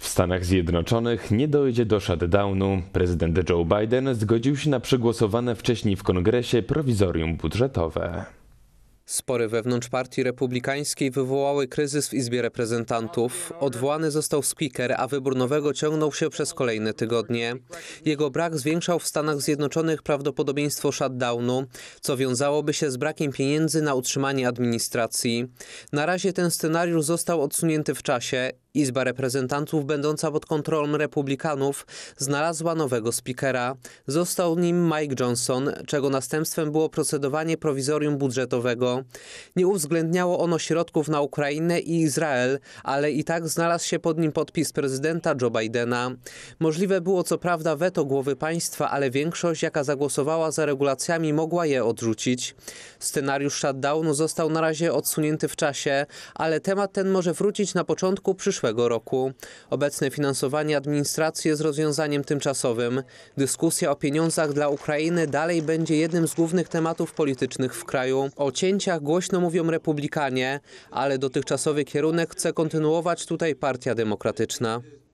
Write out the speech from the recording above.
W Stanach Zjednoczonych nie dojdzie do shutdownu. Prezydent Joe Biden zgodził się na przegłosowane wcześniej w kongresie prowizorium budżetowe. Spory wewnątrz partii republikańskiej wywołały kryzys w Izbie Reprezentantów. Odwołany został speaker, a wybór nowego ciągnął się przez kolejne tygodnie. Jego brak zwiększał w Stanach Zjednoczonych prawdopodobieństwo shutdownu, co wiązałoby się z brakiem pieniędzy na utrzymanie administracji. Na razie ten scenariusz został odsunięty w czasie Izba Reprezentantów, będąca pod kontrolą republikanów, znalazła nowego spikera. Został nim Mike Johnson, czego następstwem było procedowanie prowizorium budżetowego. Nie uwzględniało ono środków na Ukrainę i Izrael, ale i tak znalazł się pod nim podpis prezydenta Joe Bidena. Możliwe było co prawda weto głowy państwa, ale większość, jaka zagłosowała za regulacjami, mogła je odrzucić. Scenariusz shutdownu został na razie odsunięty w czasie, ale temat ten może wrócić na początku przyszłego roku. Obecne finansowanie administracji jest rozwiązaniem tymczasowym. Dyskusja o pieniądzach dla Ukrainy dalej będzie jednym z głównych tematów politycznych w kraju. O cięciach głośno mówią republikanie, ale dotychczasowy kierunek chce kontynuować tutaj Partia Demokratyczna.